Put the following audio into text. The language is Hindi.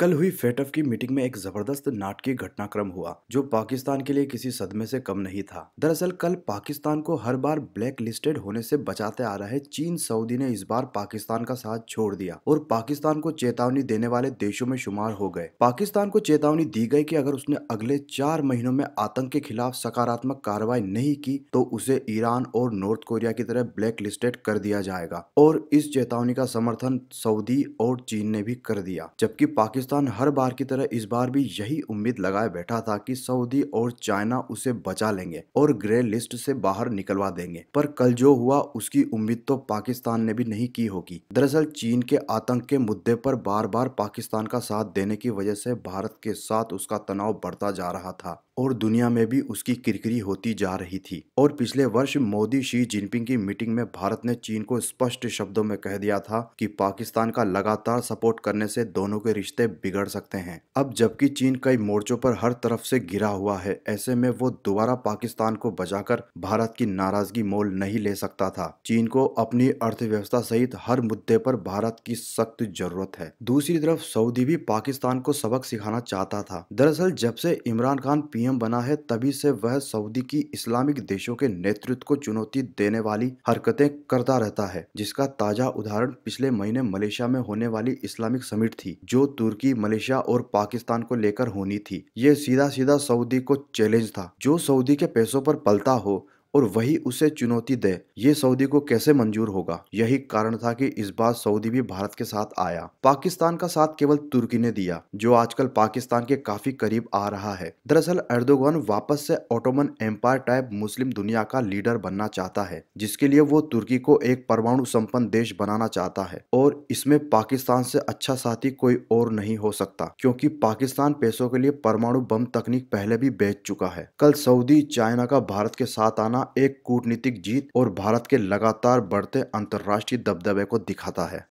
कल हुई फेटफ की मीटिंग में एक जबरदस्त नाटकीय घटनाक्रम हुआ जो पाकिस्तान के लिए किसी सदमे से कम नहीं था दरअसल कल पाकिस्तान को हर बार ब्लैक लिस्टेड होने से बचाते आ रहे चीन सऊदी ने इस बार पाकिस्तान का साथ छोड़ दिया और पाकिस्तान को चेतावनी देने वाले देशों में शुमार हो गए पाकिस्तान को चेतावनी दी गई की अगर उसने अगले चार महीनों में आतंक के खिलाफ सकारात्मक कार्रवाई नहीं की तो उसे ईरान और नॉर्थ कोरिया की तरह ब्लैक लिस्टेड कर दिया जाएगा और इस चेतावनी का समर्थन सऊदी और चीन ने भी कर दिया जबकि पाकिस्तान पाकिस्तान हर बार की तरह इस बार भी यही उम्मीद लगाए बैठा था कि सऊदी और चाइना उसे बचा लेंगे और ग्रे लिस्ट से बाहर निकलवा देंगे पर कल जो हुआ उसकी उम्मीद तो पाकिस्तान ने भी नहीं की होगी दरअसल चीन के आतंक के मुद्दे पर बार बार पाकिस्तान का साथ देने की वजह से भारत के साथ उसका तनाव बढ़ता जा रहा था और दुनिया में भी उसकी किरकिरी होती जा रही थी और पिछले वर्ष मोदी शी जिनपिंग की मीटिंग में भारत ने चीन को स्पष्ट शब्दों में कह दिया था कि पाकिस्तान का लगातार सपोर्ट करने से दोनों के रिश्ते बिगड़ सकते हैं अब जबकि चीन कई मोर्चों पर हर तरफ से गिरा हुआ है ऐसे में वो दोबारा पाकिस्तान को बचाकर भारत की नाराजगी मोल नहीं ले सकता था चीन को अपनी अर्थव्यवस्था सहित हर मुद्दे पर भारत की सख्त जरूरत है दूसरी तरफ सऊदी भी पाकिस्तान को सबक सिखाना चाहता था दरअसल जब से इमरान खान पी नियम बना है तभी से वह सऊदी की इस्लामिक देशों के नेतृत्व को चुनौती देने वाली हरकतें करता रहता है जिसका ताजा उदाहरण पिछले महीने मलेशिया में होने वाली इस्लामिक समिट थी जो तुर्की मलेशिया और पाकिस्तान को लेकर होनी थी ये सीधा सीधा सऊदी को चैलेंज था जो सऊदी के पैसों पर पलता हो और वही उसे चुनौती दे ये सऊदी को कैसे मंजूर होगा यही कारण था कि इस बार सऊदी भी भारत के साथ आया पाकिस्तान का साथ केवल तुर्की ने दिया जो आजकल पाकिस्तान के काफी करीब आ रहा है दरअसल एर्दोगान वापस से ऑटोमन एम्पायर टाइप मुस्लिम दुनिया का लीडर बनना चाहता है जिसके लिए वो तुर्की को एक परमाणु संपन्न देश बनाना चाहता है और इसमें पाकिस्तान से अच्छा साथी कोई और नहीं हो सकता क्योंकि पाकिस्तान पैसों के लिए परमाणु बम तकनीक पहले भी बेच चुका है कल सऊदी चाइना का भारत के साथ आना करना एक कूटनीतिक जीत और भारत के लगातार बढ़ते अंतर्राष्ट्रीय दबदबे को दिखाता है